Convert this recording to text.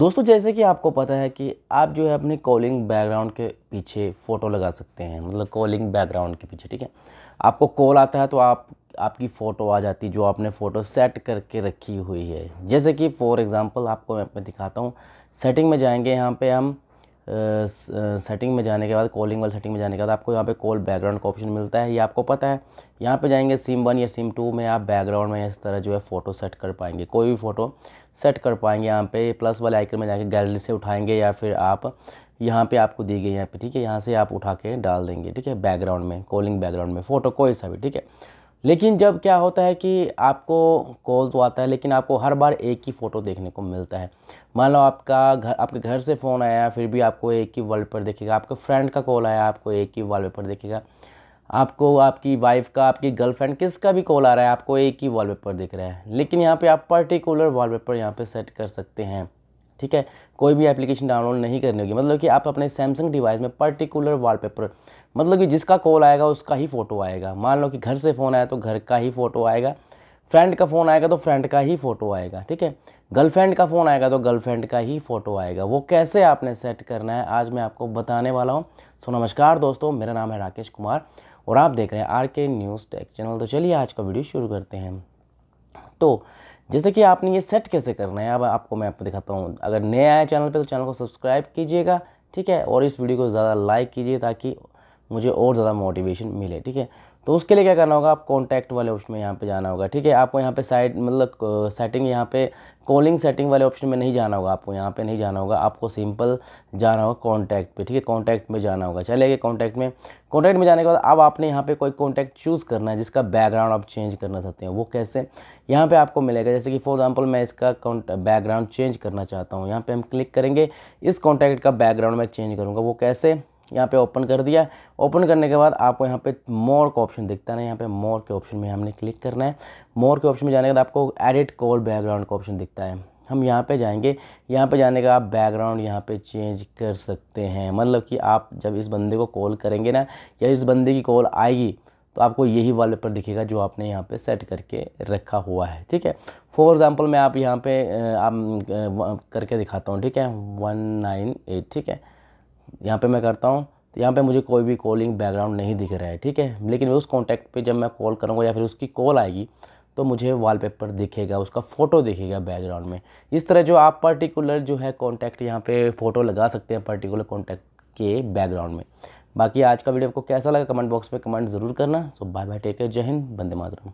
दोस्तों जैसे कि आपको पता है कि आप जो है अपनी कॉलिंग बैकग्राउंड के पीछे फ़ोटो लगा सकते हैं मतलब कॉलिंग बैकग्राउंड के पीछे ठीक है आपको कॉल आता है तो आप आपकी फ़ोटो आ जाती है जो आपने फ़ोटो सेट करके रखी हुई है जैसे कि फॉर एग्ज़ाम्पल आपको मैं दिखाता हूँ सेटिंग में जाएंगे यहाँ पे हम सेटिंग में जाने के बाद कॉलिंग वाली सेटिंग में जाने के बाद आपको यहाँ पे कॉल बैकग्राउंड का ऑप्शन मिलता है ये आपको पता है यहाँ पे जाएंगे सिम वन या सिम टू में आप बैकग्राउंड में इस तरह जो है फ़ोटो सेट कर पाएंगे कोई भी फ़ोटो सेट कर पाएंगे यहाँ पे प्लस वाले आइकन में जाके गैलरी से उठाएंगे या फिर आप यहाँ पर आपको दी गई यहाँ पर ठीक है यहाँ से आप उठा के डाल देंगे ठीक है बैकग्राउंड में कॉलिंग बैकग्राउंड में फ़ोटो कोई सा भी ठीक है लेकिन जब क्या होता है कि आपको कॉल तो आता है लेकिन आपको हर बार एक ही फ़ोटो देखने को मिलता है मान लो आपका घर आपके घर से फ़ोन आया फिर भी आपको एक ही वर्ल्ड पर देखेगा आपके फ्रेंड का कॉल आया आपको एक ही पेपर देखेगा आपको आपकी वाइफ का आपकी गर्लफ्रेंड किसका भी कॉल आ रहा है आपको एक ही वॉलपेपर दिख रहा है लेकिन यहाँ पे आप पर्टिकुलर वॉलपेपर यहाँ पे सेट कर सकते हैं ठीक है कोई भी एप्लीकेशन डाउनलोड नहीं करनी होगी मतलब कि आप अपने सैमसंग डिवाइस में पर्टिकुलर वॉलपेपर मतलब कि जिसका कॉल आएगा उसका ही फ़ोटो आएगा मान लो कि घर से फ़ोन आया तो घर का ही फ़ोटो आएगा फ्रेंड का फ़ोन आएगा तो फ्रेंड का ही फ़ोटो आएगा ठीक है गर्लफ्रेंड का फ़ोन आएगा तो गर्लफ्रेंड का ही फ़ोटो आएगा वो कैसे आपने सेट करना है आज मैं आपको बताने वाला हूँ सो नमस्कार दोस्तों मेरा नाम है राकेश कुमार और आप देख रहे हैं आर के न्यूज़ टेक चैनल तो चलिए आज का वीडियो शुरू करते हैं तो जैसे कि आपने ये सेट कैसे करना है अब आपको मैं आपको दिखाता हूँ अगर नए आए चैनल पे तो चैनल को सब्सक्राइब कीजिएगा ठीक है और इस वीडियो को ज़्यादा लाइक कीजिए ताकि मुझे और ज़्यादा मोटिवेशन मिले ठीक है तो उसके लिए क्या करना होगा आप कॉन्टैक्ट वाले ऑप्शन में यहाँ पे जाना होगा ठीक है आपको यहाँ पे साइड मतलब सेटिंग यहाँ पे कॉलिंग सेटिंग वाले ऑप्शन में नहीं जाना होगा आपको यहाँ पे नहीं जाना होगा आपको सिंपल जाना होगा कॉन्टैक्ट पे ठीक है कॉन्टैक्ट में जाना होगा चले गए कॉन्टैक्ट में कॉन्टैक्ट में जाने के बाद अब आपने यहाँ पे कोई कॉन्टैक्ट चूज़ करना है जिसका बैकग्राउंड आप चेंज करना चाहते हैं वो कैसे यहाँ पर आपको मिलेगा जैसे कि फॉर एग्जाम्पल मैं इसका बैकग्राउंड चेंज करना चाहता हूँ यहाँ पे हम क्लिक करेंगे इस कॉन्टैक्ट का बैकग्राउंड मैं चेंज करूँगा वो कैसे यहाँ पे ओपन कर दिया ओपन करने के बाद आपको यहाँ पे मोर का ऑप्शन दिखता है यहाँ पे मोर के ऑप्शन में हमने क्लिक करना है मोर के ऑप्शन में जाने के बाद आपको एडिट कॉल बैकग्राउंड का ऑप्शन दिखता है हम यहाँ पे जाएंगे यहाँ पे जाने का आप बैकग्राउंड यहाँ पे चेंज कर सकते हैं मतलब कि आप जब इस बंदे को कॉल करेंगे ना या इस बंदे की कॉल आएगी तो आपको यही पर दिखेगा जो आपने यहाँ पे सेट करके रखा हुआ है ठीक है फॉर एग्ज़ाम्पल मैं आप यहाँ पे आप करके दिखाता हूँ ठीक है वन नाइन एट ठीक है यहाँ पे मैं करता हूँ तो यहाँ पे मुझे कोई भी कॉलिंग बैकग्राउंड नहीं दिख रहा है ठीक है लेकिन उस कॉन्टैक्ट पे जब मैं कॉल करूँगा या फिर उसकी कॉल आएगी तो मुझे वॉलपेपर दिखेगा उसका फ़ोटो दिखेगा बैकग्राउंड में इस तरह जो आप पर्टिकुलर जो है कॉन्टैक्ट यहाँ पे फ़ोटो लगा सकते हैं पर्टिकुलर कॉन्टैक्ट के बैकग्राउंड में बाकी आज का वीडियो आपको कैसा लगा कमेंट बॉक्स में कमेंट ज़रूर करना so bye bye take care जय हिंद बंदे मातरम